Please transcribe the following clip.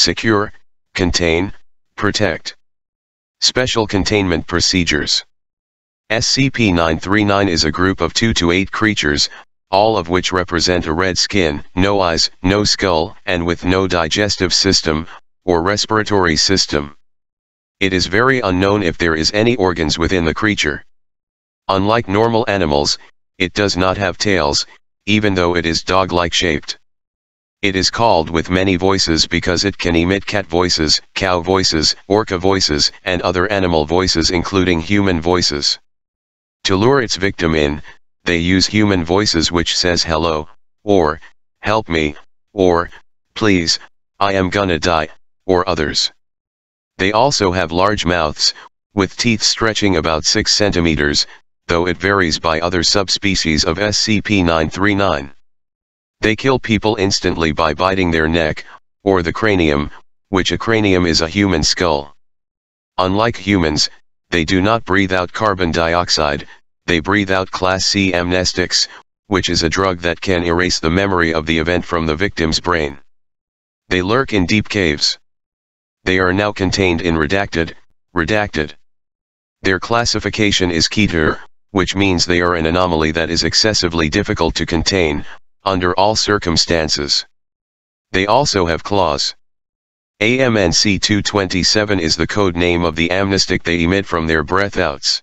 secure, contain, protect. Special Containment Procedures SCP-939 is a group of 2 to 8 creatures, all of which represent a red skin, no eyes, no skull, and with no digestive system, or respiratory system. It is very unknown if there is any organs within the creature. Unlike normal animals, it does not have tails, even though it is dog-like shaped. It is called with many voices because it can emit cat voices, cow voices, orca voices, and other animal voices including human voices. To lure its victim in, they use human voices which says hello, or, help me, or, please, I am gonna die, or others. They also have large mouths, with teeth stretching about 6 centimeters, though it varies by other subspecies of SCP-939. They kill people instantly by biting their neck, or the cranium, which a cranium is a human skull. Unlike humans, they do not breathe out carbon dioxide, they breathe out Class C amnestics, which is a drug that can erase the memory of the event from the victim's brain. They lurk in deep caves. They are now contained in redacted, redacted. Their classification is keter, which means they are an anomaly that is excessively difficult to contain, under all circumstances. They also have claws. AMNC 227 is the code name of the amnestic they emit from their breathouts.